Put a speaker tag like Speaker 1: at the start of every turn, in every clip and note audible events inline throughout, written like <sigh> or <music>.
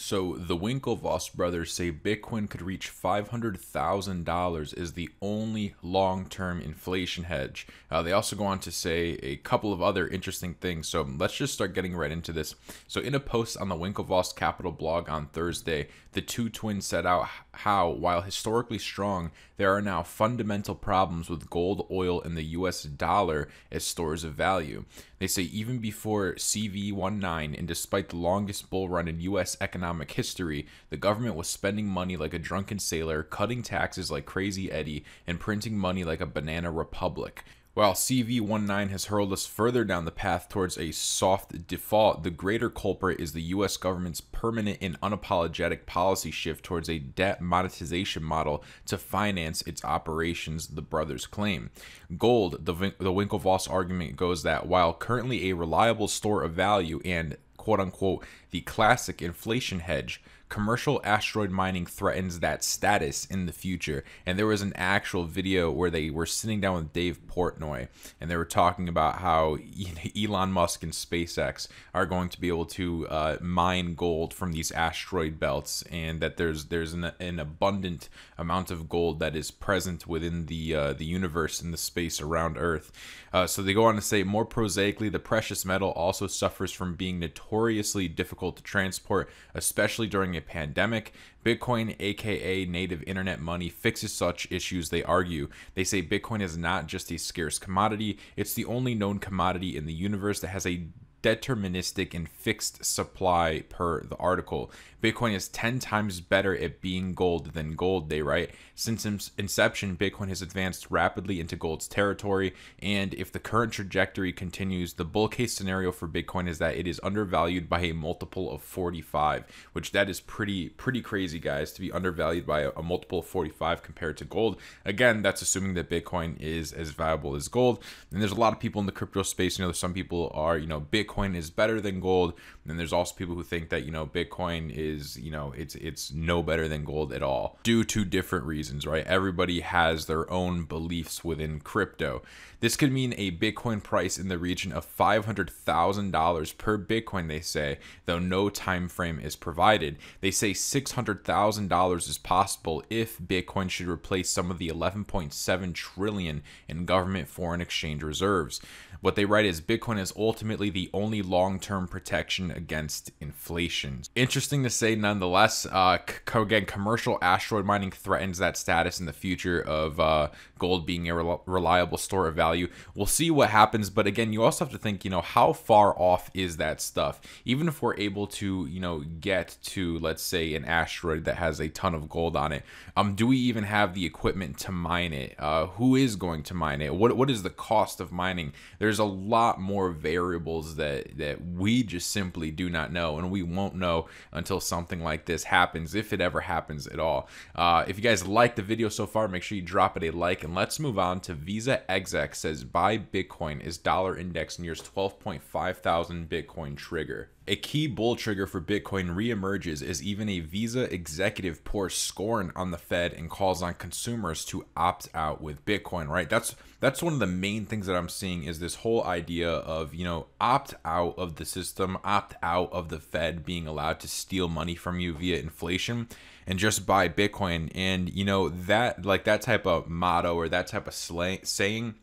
Speaker 1: So the Winklevoss brothers say Bitcoin could reach $500,000 is the only long-term inflation hedge. Uh, they also go on to say a couple of other interesting things. So let's just start getting right into this. So in a post on the Winklevoss Capital blog on Thursday, the two twins set out how, while historically strong, there are now fundamental problems with gold, oil, and the U.S. dollar as stores of value. They say even before CV19 and despite the longest bull run in U.S. economic economic history, the government was spending money like a drunken sailor, cutting taxes like Crazy Eddie, and printing money like a banana republic. While CV19 has hurled us further down the path towards a soft default, the greater culprit is the US government's permanent and unapologetic policy shift towards a debt monetization model to finance its operations, the brothers claim. Gold, the, the Winklevoss argument goes that while currently a reliable store of value and quote unquote the classic inflation hedge commercial asteroid mining threatens that status in the future. And there was an actual video where they were sitting down with Dave Portnoy and they were talking about how <laughs> Elon Musk and SpaceX are going to be able to uh, mine gold from these asteroid belts, and that there's there's an, an abundant amount of gold that is present within the uh, the universe and the space around Earth. Uh, so they go on to say more prosaically, the precious metal also suffers from being notoriously difficult to transport, especially during a pandemic. Bitcoin, aka native internet money, fixes such issues, they argue. They say Bitcoin is not just a scarce commodity, it's the only known commodity in the universe that has a deterministic and fixed supply per the article. Bitcoin is 10 times better at being gold than gold, they write. Since inception, Bitcoin has advanced rapidly into gold's territory, and if the current trajectory continues, the bull case scenario for Bitcoin is that it is undervalued by a multiple of 45, which that is pretty pretty crazy, guys, to be undervalued by a, multiple of 45 compared to gold. Again, that's assuming that Bitcoin is as valuable as gold. And there's a lot of people in the crypto space, you know, some people are, you know, Bitcoin Bitcoin is better than gold. And there's also people who think that, you know, Bitcoin is, you know, it's it's no better than gold at all due to different reasons, right? Everybody has their own beliefs within crypto. This could mean a Bitcoin price in the region of $500,000 per Bitcoin, they say, though no time frame is provided. They say $600,000 is possible if Bitcoin should replace some of the 11.7 trillion in government foreign exchange reserves. What they write is Bitcoin is ultimately the only long term protection against inflation. Interesting to say, nonetheless. Uh, again, commercial asteroid mining threatens that status in the future of uh, gold being a reliable store of value. We'll see what happens, but again, you also have to think, you know, how far off is that stuff? Even if we're able to, you know, get to, let's say, an asteroid that has a ton of gold on it, um, do we even have the equipment to mine it? Uh, who is going to mine it? What what is the cost of mining? There's a lot more variables that that that we just simply do not know, and we won't know until something like this happens, if it ever happens at all. Uh, if you guys like the video so far, make sure you drop it a like, and let's move on to Visa Exec says buy Bitcoin is dollar index nears 12.5 thousand Bitcoin trigger. A key bull trigger for Bitcoin reemerges as even a Visa executive pours scorn on the Fed and calls on consumers to opt out with Bitcoin, right? That's that's one of the main things that I'm seeing is this whole idea of, you know, opt out of the system, opt out of the Fed being allowed to steal money from you via inflation and just buy Bitcoin and you know that like that type of motto or that type of slang saying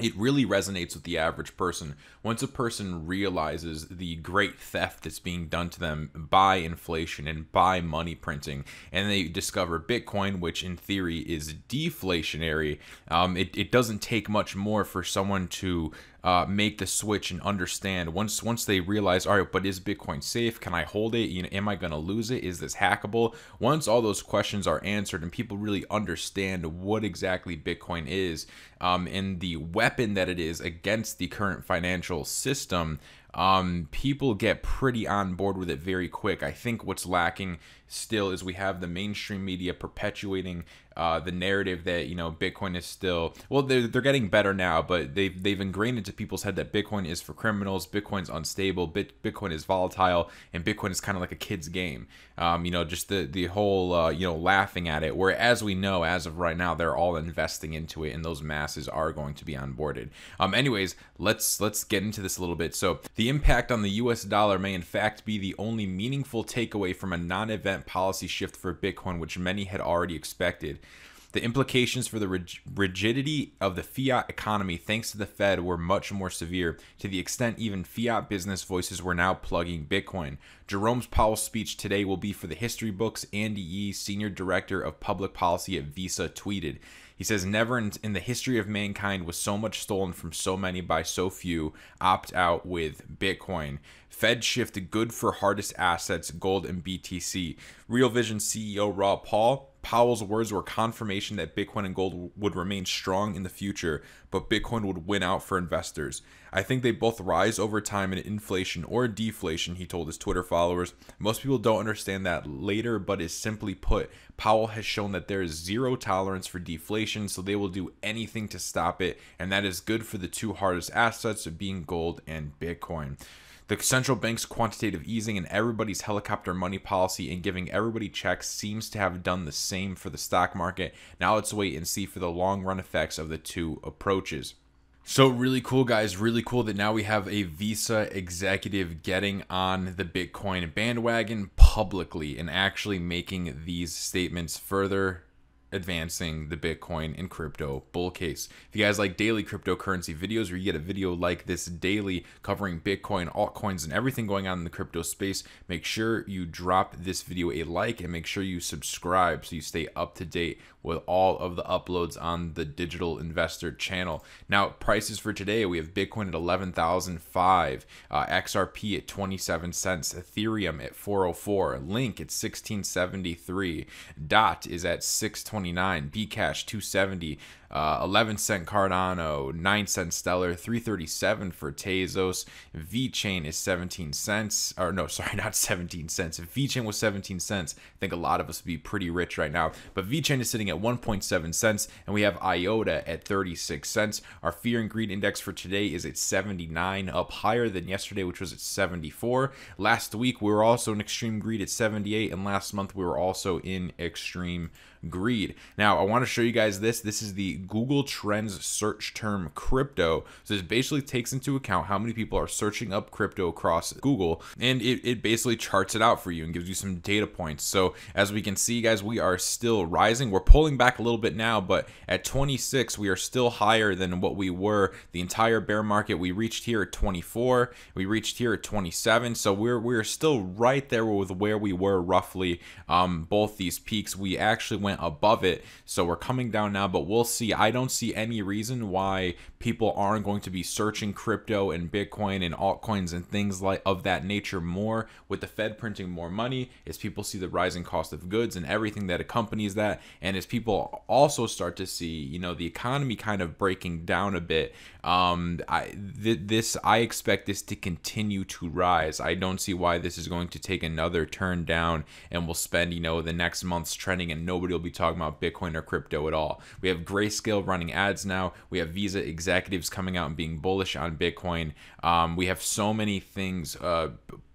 Speaker 1: it really resonates with the average person once a person realizes the great theft that's being done to them by inflation and by money printing and they discover bitcoin which in theory is deflationary um, it, it doesn't take much more for someone to uh, make the switch and understand once once they realize, all right, but is Bitcoin safe? Can I hold it? You know, am I going to lose it? Is this hackable? Once all those questions are answered and people really understand what exactly Bitcoin is um, and the weapon that it is against the current financial system, um, people get pretty on board with it very quick. I think what's lacking still is we have the mainstream media perpetuating uh, the narrative that you know Bitcoin is still well they're, they're getting better now but they've they've ingrained into people's head that Bitcoin is for criminals Bitcoin's unstable Bit, Bitcoin is volatile and Bitcoin is kind of like a kid's game um, you know just the the whole uh, you know laughing at it whereas we know as of right now they're all investing into it and those masses are going to be onboarded um, anyways let's let's get into this a little bit so the impact on the US dollar may in fact be the only meaningful takeaway from a non-event policy shift for Bitcoin which many had already expected the implications for the rig- rigidity of the fiat economy, thanks to the Fed, were much more severe, to the extent even fiat business voices were now plugging Bitcoin. Jerome Powell's speech today will be for the history books. Andy Yee, Senior Director of Public Policy at Visa, tweeted. He says, Never in, the history of mankind was so much stolen from so many by so few. Opt out with Bitcoin. Fed shift good for hardest assets, gold and BTC. Real Vision CEO Rob Paul Powell's words were confirmation that Bitcoin and gold would remain strong in the future, but Bitcoin would win out for investors. I think they both rise over time in inflation or deflation, he told his Twitter followers. Most people don't understand that later, but is simply put, Powell has shown that there is zero tolerance for deflation, so they will do anything to stop it, and that is good for the two hardest assets of being gold and Bitcoin. The central bank's quantitative easing and everybody's helicopter money policy and giving everybody checks seems to have done the same for the stock market. Now let's wait and see for the long run effects of the two approaches. So, really cool, guys. Really cool that now we have a Visa executive getting on the Bitcoin bandwagon publicly and actually making these statements further advancing the Bitcoin and crypto bull case. If you guys like daily cryptocurrency videos where you get a video like this daily covering Bitcoin, altcoins, and everything going on in the crypto space, make sure you drop this video a like and make sure you subscribe so you stay up to date with all of the uploads on the Digital Investor channel. Now, prices for today, we have Bitcoin at 11,005, uh, XRP at 27 cents, Ethereum at 404, Link at 1673, DOT is at 620 B Cash 270, uh, 11 cent Cardano, 9 cent Stellar, 337 for Tezos. V chain is 17 cents, or no, <laughs> sorry, not 17 cents. If chain was 17 cents, I think a lot of us would be pretty rich right now. But V chain is sitting at 1.7 cents, and we have IOTA at 36 cents. Our fear and greed index for today is at 79, up higher than yesterday, which was at 74. Last week, we were also in extreme greed at 78, and last month, we were also in extreme greed. Now, I want to show you guys this. This is the Google Trends search term crypto. So this basically takes into account how many people are searching up crypto across Google, and it, it basically charts it out for you and gives you some data points. So as we can see, guys, we are still rising. We're pulling back a little bit now, but at 26, we are still higher than what we were the entire bear market. We reached here at 24, we reached here at 27, so we're we're still right there with where we were roughly. Um, both these peaks, we actually went above it, so we're coming down now, but we'll see I don't see any reason why people aren't going to be searching crypto and Bitcoin and altcoins and things like of that nature more with the Fed printing more money as people see the rising cost of goods and everything that accompanies that and as people also start to see you know the economy kind of breaking down a bit um, I th- this I expect this to continue to rise I don't see why this is going to take another turn down and we'll spend you know the next months trending and nobody will be talking about Bitcoin or crypto at all we have Grace scale running ads now. We have Visa executives coming out and being bullish on Bitcoin. Um, we have so many things. Uh,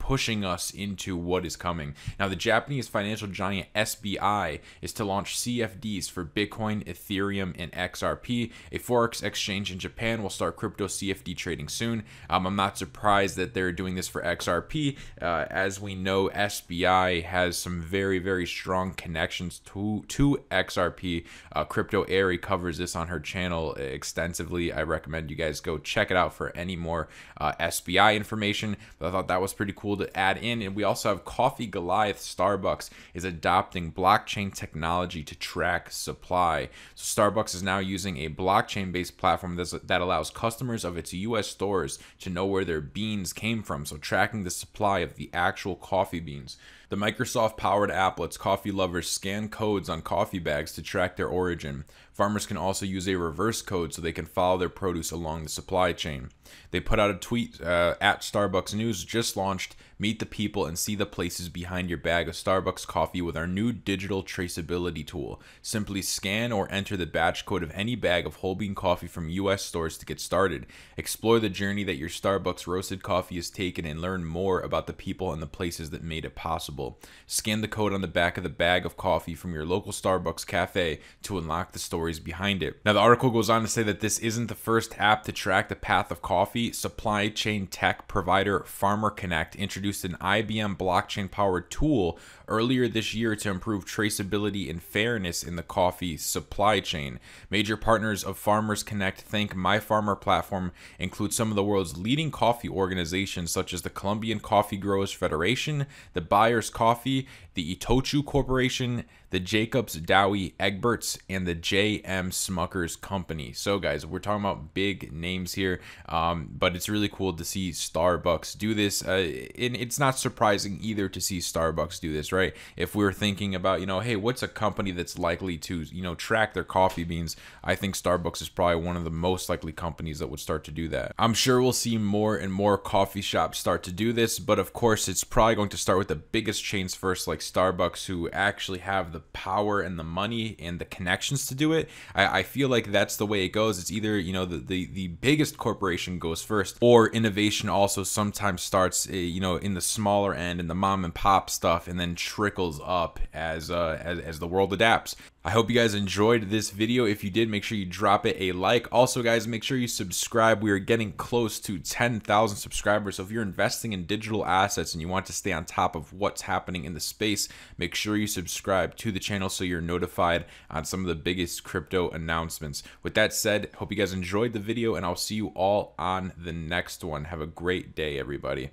Speaker 1: pushing us into what is coming. Now, the Japanese financial giant SBI is to launch CFDs for Bitcoin, Ethereum, and XRP. A Forex exchange in Japan will start crypto CFD trading soon. Um, I'm not surprised that they're doing this for XRP. Uh, as we know, SBI has some very, very strong connections to, to XRP. Uh, crypto Airy covers this on her channel extensively. I recommend you guys go check it out for any more uh, SBI information. But I thought that was pretty cool cool to add in. And we also have Coffee Goliath Starbucks is adopting blockchain technology to track supply. So Starbucks is now using a blockchain based platform that allows customers of its US stores to know where their beans came from. So tracking the supply of the actual coffee beans. The Microsoft powered applets coffee lovers scan codes on coffee bags to track their origin. Farmers can also use a reverse code so they can follow their produce along the supply chain. They put out a tweet uh, at Starbucks News just launched Meet the people and see the places behind your bag of Starbucks coffee with our new digital traceability tool. Simply scan or enter the batch code of any bag of whole bean coffee from US stores to get started. Explore the journey that your Starbucks roasted coffee has taken and learn more about the people and the places that made it possible possible. Scan the code on the back of the bag of coffee from your local Starbucks cafe to unlock the stories behind it. Now, the article goes on to say that this isn't the first app to track the path of coffee. Supply chain tech provider Farmer Connect introduced an IBM blockchain powered tool earlier this year to improve traceability and fairness in the coffee supply chain. Major partners of Farmers Connect thank My Farmer platform include some of the world's leading coffee organizations such as the Colombian Coffee Growers Federation, the Buyers Coffee, the Itochu Corporation, the Jacobs Dowie Egberts, and the J.M. Smuckers Company. So, guys, we're talking about big names here, um, but it's really cool to see Starbucks do this. Uh, and it's not surprising either to see Starbucks do this, right? If we are thinking about, you know, hey, what's a company that's likely to, you know, track their coffee beans? I think Starbucks is probably one of the most likely companies that would start to do that. I'm sure we'll see more and more coffee shops start to do this, but of course, it's probably going to start with the biggest chains first, like Starbucks, who actually have the the power and the money and the connections to do it, I, I feel like that's the way it goes. It's either, you know, the, the, the biggest corporation goes first or innovation also sometimes starts, eh, you know, in the smaller end and the mom and pop stuff and then trickles up as, uh, as, as the world adapts. I hope you guys enjoyed this video. If you did, make sure you drop it a like. Also, guys, make sure you subscribe. We are getting close to 10,000 subscribers. So if you're investing in digital assets and you want to stay on top of what's happening in the space, make sure you subscribe to the channel so you're notified on some of the biggest crypto announcements. With that said, hope you guys enjoyed the video and I'll see you all on the next one. Have a great day, everybody.